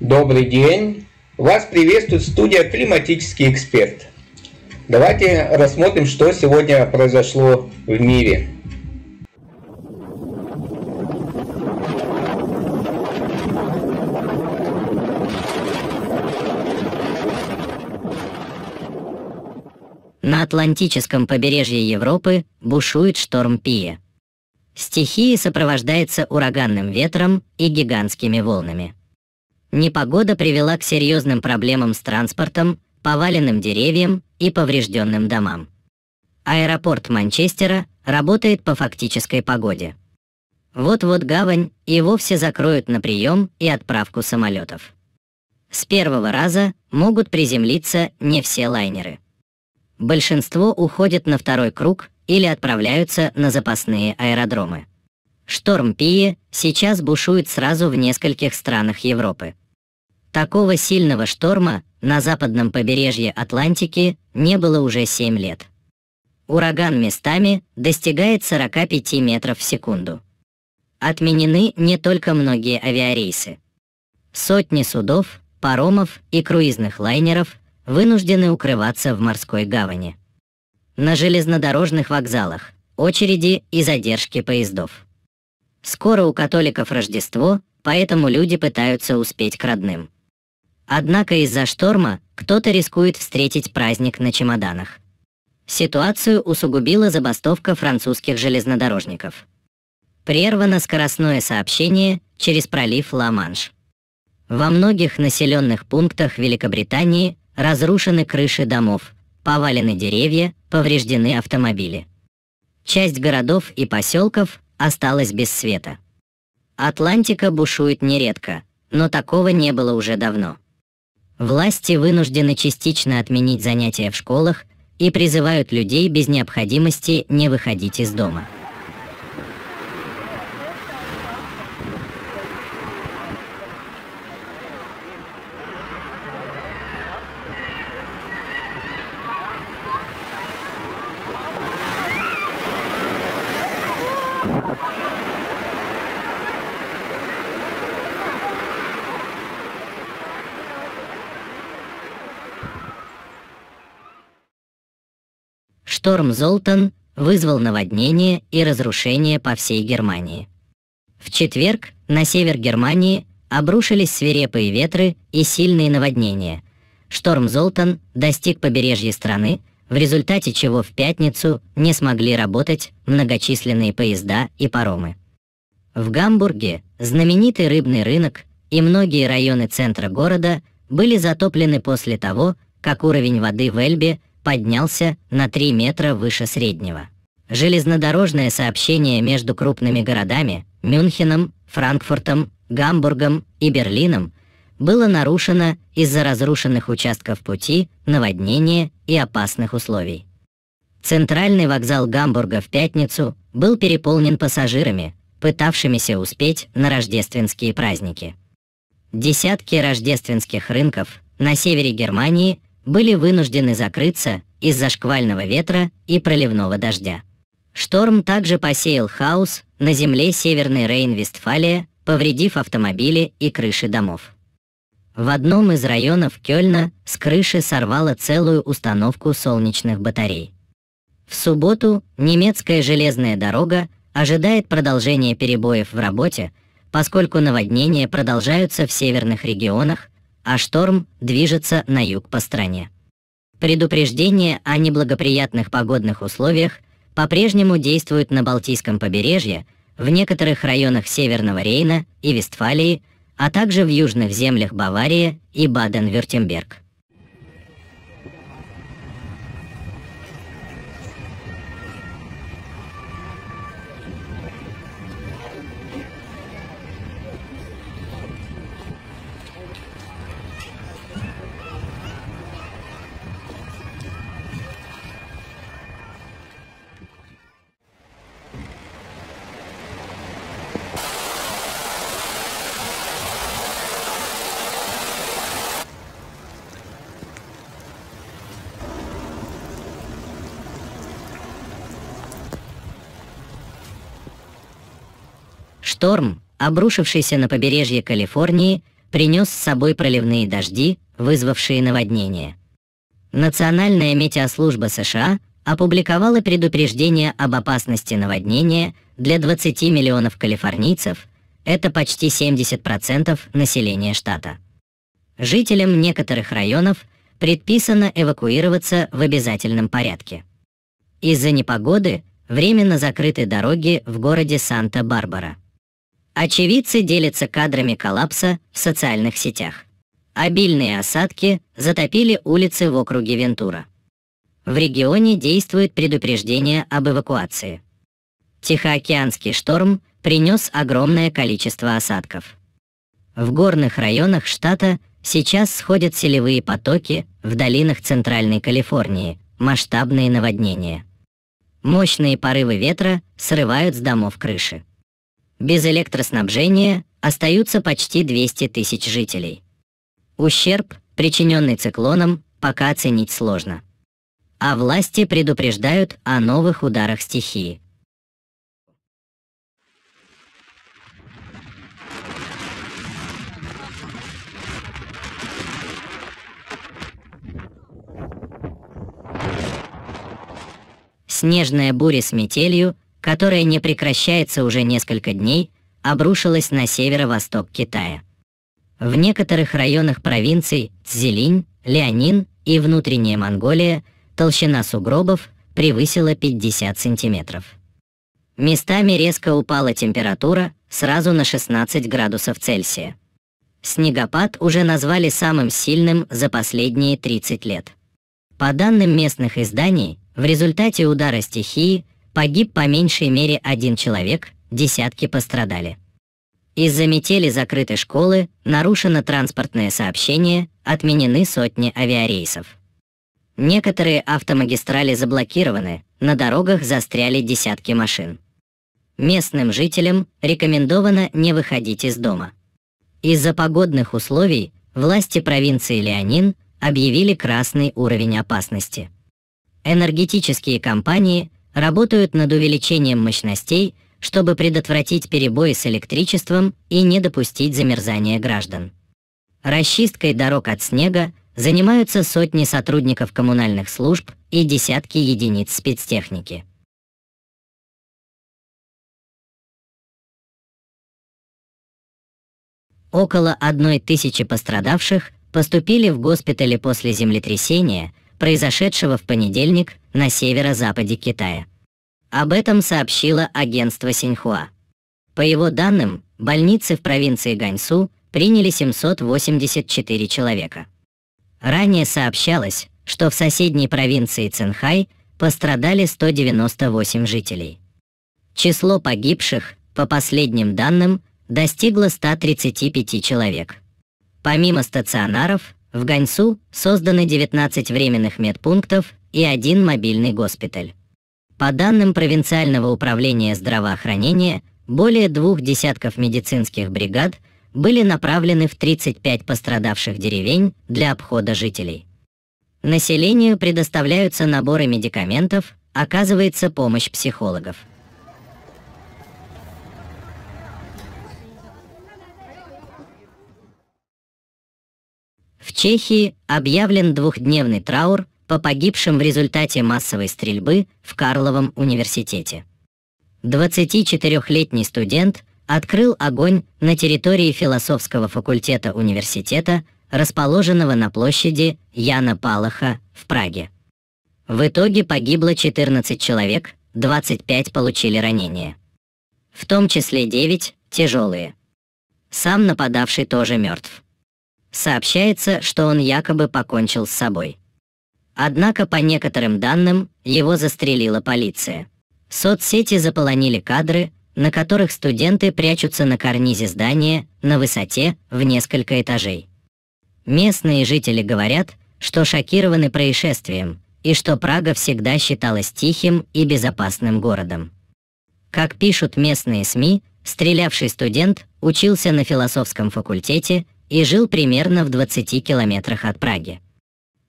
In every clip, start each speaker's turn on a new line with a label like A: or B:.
A: Добрый день! Вас приветствует студия «Климатический эксперт». Давайте рассмотрим, что сегодня произошло в мире. На Атлантическом побережье Европы бушует шторм Пия. Стихия сопровождается ураганным ветром и гигантскими волнами. Непогода привела к серьезным проблемам с транспортом, поваленным деревьям и поврежденным домам. Аэропорт Манчестера работает по фактической погоде. Вот-вот гавань и вовсе закроют на прием и отправку самолетов. С первого раза могут приземлиться не все лайнеры. Большинство уходят на второй круг или отправляются на запасные аэродромы. Шторм Пии сейчас бушует сразу в нескольких странах Европы. Такого сильного шторма на западном побережье Атлантики не было уже 7 лет. Ураган местами достигает 45 метров в секунду. Отменены не только многие авиарейсы. Сотни судов, паромов и круизных лайнеров вынуждены укрываться в морской гавани. На железнодорожных вокзалах очереди и задержки поездов. Скоро у католиков Рождество, поэтому люди пытаются успеть к родным. Однако из-за шторма кто-то рискует встретить праздник на чемоданах. Ситуацию усугубила забастовка французских железнодорожников. Прервано скоростное сообщение через пролив Ла-Манш. Во многих населенных пунктах Великобритании разрушены крыши домов, повалены деревья, повреждены автомобили. Часть городов и поселков осталась без света. Атлантика бушует нередко, но такого не было уже давно. Власти вынуждены частично отменить занятия в школах и призывают людей без необходимости не выходить из дома. Шторм Золтан вызвал наводнение и разрушение по всей Германии. В четверг на север Германии обрушились свирепые ветры и сильные наводнения. Шторм Золтан достиг побережья страны, в результате чего в пятницу не смогли работать многочисленные поезда и паромы. В Гамбурге знаменитый рыбный рынок и многие районы центра города были затоплены после того, как уровень воды в Эльбе поднялся на 3 метра выше среднего. Железнодорожное сообщение между крупными городами Мюнхеном, Франкфуртом, Гамбургом и Берлином было нарушено из-за разрушенных участков пути, наводнения и опасных условий. Центральный вокзал Гамбурга в пятницу был переполнен пассажирами, пытавшимися успеть на рождественские праздники. Десятки рождественских рынков на севере Германии – были вынуждены закрыться из-за шквального ветра и проливного дождя. Шторм также посеял хаос на земле Северной Рейн-Вестфалия, повредив автомобили и крыши домов. В одном из районов Кёльна с крыши сорвало целую установку солнечных батарей. В субботу немецкая железная дорога ожидает продолжения перебоев в работе, поскольку наводнения продолжаются в северных регионах, а шторм движется на юг по стране. Предупреждение о неблагоприятных погодных условиях по-прежнему действует на Балтийском побережье, в некоторых районах Северного Рейна и Вестфалии, а также в южных землях Баварии и Баден-Вюртемберг. Шторм, обрушившийся на побережье Калифорнии, принес с собой проливные дожди, вызвавшие наводнения. Национальная метеослужба США опубликовала предупреждение об опасности наводнения для 20 миллионов калифорнийцев, это почти 70% населения штата. Жителям некоторых районов предписано эвакуироваться в обязательном порядке. Из-за непогоды временно закрыты дороги в городе Санта-Барбара. Очевидцы делятся кадрами коллапса в социальных сетях. Обильные осадки затопили улицы в округе Вентура. В регионе действует предупреждение об эвакуации. Тихоокеанский шторм принес огромное количество осадков. В горных районах штата сейчас сходят селевые потоки в долинах Центральной Калифорнии, масштабные наводнения. Мощные порывы ветра срывают с домов крыши. Без электроснабжения остаются почти 200 тысяч жителей. Ущерб, причиненный циклоном, пока оценить сложно. А власти предупреждают о новых ударах стихии. Снежная буря с метелью которая не прекращается уже несколько дней, обрушилась на северо-восток Китая. В некоторых районах провинций Цзилинь, Леонин и внутренняя Монголия толщина сугробов превысила 50 сантиметров. Местами резко упала температура сразу на 16 градусов Цельсия. Снегопад уже назвали самым сильным за последние 30 лет. По данным местных изданий, в результате удара стихии Погиб по меньшей мере один человек, десятки пострадали. Из-за метели закрыты школы, нарушено транспортное сообщение, отменены сотни авиарейсов. Некоторые автомагистрали заблокированы, на дорогах застряли десятки машин. Местным жителям рекомендовано не выходить из дома. Из-за погодных условий власти провинции Леонин объявили красный уровень опасности. Энергетические компании – работают над увеличением мощностей, чтобы предотвратить перебои с электричеством и не допустить замерзания граждан. Расчисткой дорог от снега занимаются сотни сотрудников коммунальных служб и десятки единиц спецтехники. Около одной тысячи пострадавших поступили в госпитали после землетрясения произошедшего в понедельник на северо-западе Китая. Об этом сообщило агентство Синьхуа. По его данным, больницы в провинции Ганьсу приняли 784 человека. Ранее сообщалось, что в соседней провинции Цинхай пострадали 198 жителей. Число погибших, по последним данным, достигло 135 человек. Помимо стационаров, в Ганьсу созданы 19 временных медпунктов и один мобильный госпиталь. По данным провинциального управления здравоохранения, более двух десятков медицинских бригад были направлены в 35 пострадавших деревень для обхода жителей. Населению предоставляются наборы медикаментов, оказывается помощь психологов. В Чехии объявлен двухдневный траур по погибшим в результате массовой стрельбы в Карловом университете. 24-летний студент открыл огонь на территории философского факультета университета, расположенного на площади Яна Палаха в Праге. В итоге погибло 14 человек, 25 получили ранения. В том числе 9 тяжелые. Сам нападавший тоже мертв. Сообщается, что он якобы покончил с собой. Однако, по некоторым данным, его застрелила полиция. Соцсети заполонили кадры, на которых студенты прячутся на карнизе здания на высоте в несколько этажей. Местные жители говорят, что шокированы происшествием и что Прага всегда считалась тихим и безопасным городом. Как пишут местные СМИ, стрелявший студент учился на философском факультете и жил примерно в 20 километрах от Праги.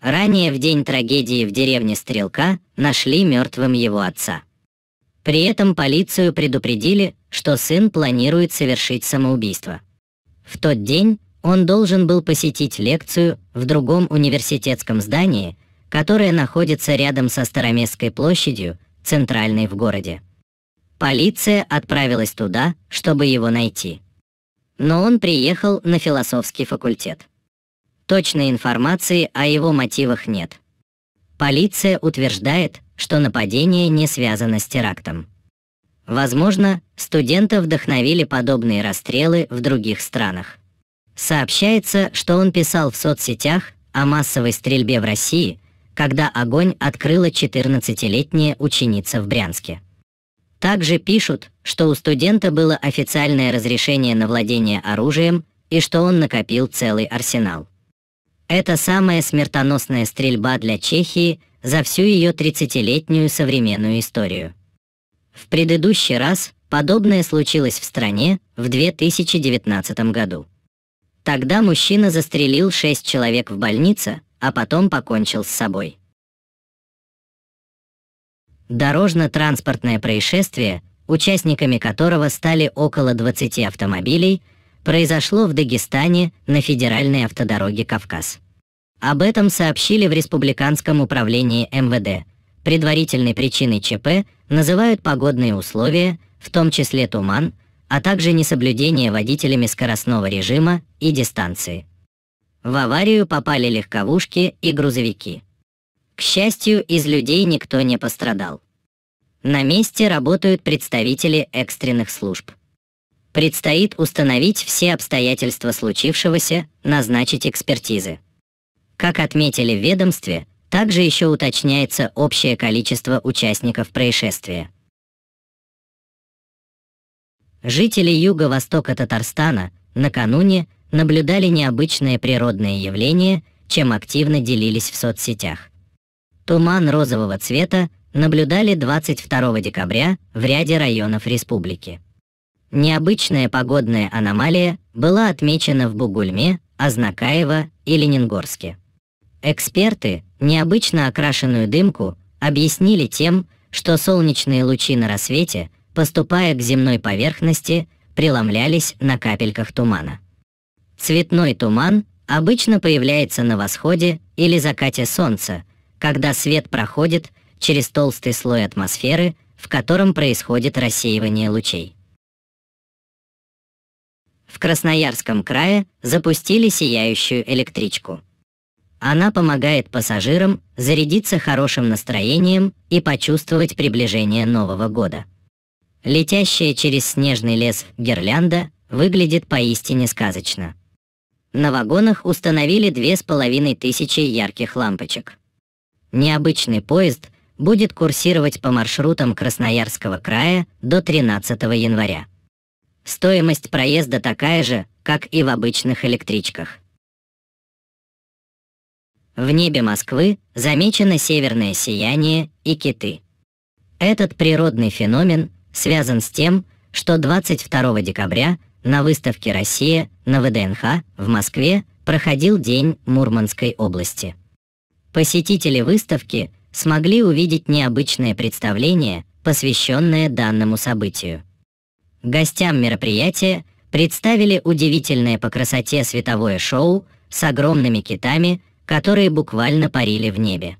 A: Ранее в день трагедии в деревне Стрелка нашли мертвым его отца. При этом полицию предупредили, что сын планирует совершить самоубийство. В тот день он должен был посетить лекцию в другом университетском здании, которое находится рядом со Староместской площадью, центральной в городе. Полиция отправилась туда, чтобы его найти но он приехал на философский факультет. Точной информации о его мотивах нет. Полиция утверждает, что нападение не связано с терактом. Возможно, студента вдохновили подобные расстрелы в других странах. Сообщается, что он писал в соцсетях о массовой стрельбе в России, когда огонь открыла 14-летняя ученица в Брянске. Также пишут, что у студента было официальное разрешение на владение оружием и что он накопил целый арсенал. Это самая смертоносная стрельба для Чехии за всю ее 30-летнюю современную историю. В предыдущий раз подобное случилось в стране в 2019 году. Тогда мужчина застрелил шесть человек в больнице, а потом покончил с собой. Дорожно-транспортное происшествие, участниками которого стали около 20 автомобилей, произошло в Дагестане на федеральной автодороге «Кавказ». Об этом сообщили в Республиканском управлении МВД. Предварительной причиной ЧП называют погодные условия, в том числе туман, а также несоблюдение водителями скоростного режима и дистанции. В аварию попали легковушки и грузовики. К счастью, из людей никто не пострадал. На месте работают представители экстренных служб. Предстоит установить все обстоятельства случившегося, назначить экспертизы. Как отметили в ведомстве, также еще уточняется общее количество участников происшествия. Жители юго-востока Татарстана накануне наблюдали необычное природное явление, чем активно делились в соцсетях. Туман розового цвета наблюдали 22 декабря в ряде районов республики. Необычная погодная аномалия была отмечена в Бугульме, Азнакаево и Ленингорске. Эксперты необычно окрашенную дымку объяснили тем, что солнечные лучи на рассвете, поступая к земной поверхности, преломлялись на капельках тумана. Цветной туман обычно появляется на восходе или закате солнца – когда свет проходит через толстый слой атмосферы, в котором происходит рассеивание лучей. В Красноярском крае запустили сияющую электричку. Она помогает пассажирам зарядиться хорошим настроением и почувствовать приближение Нового года. Летящая через снежный лес гирлянда выглядит поистине сказочно. На вагонах установили две с половиной тысячи ярких лампочек необычный поезд будет курсировать по маршрутам Красноярского края до 13 января. Стоимость проезда такая же, как и в обычных электричках. В небе Москвы замечено северное сияние и киты. Этот природный феномен связан с тем, что 22 декабря на выставке «Россия» на ВДНХ в Москве проходил День Мурманской области. Посетители выставки смогли увидеть необычное представление, посвященное данному событию. Гостям мероприятия представили удивительное по красоте световое шоу с огромными китами, которые буквально парили в небе.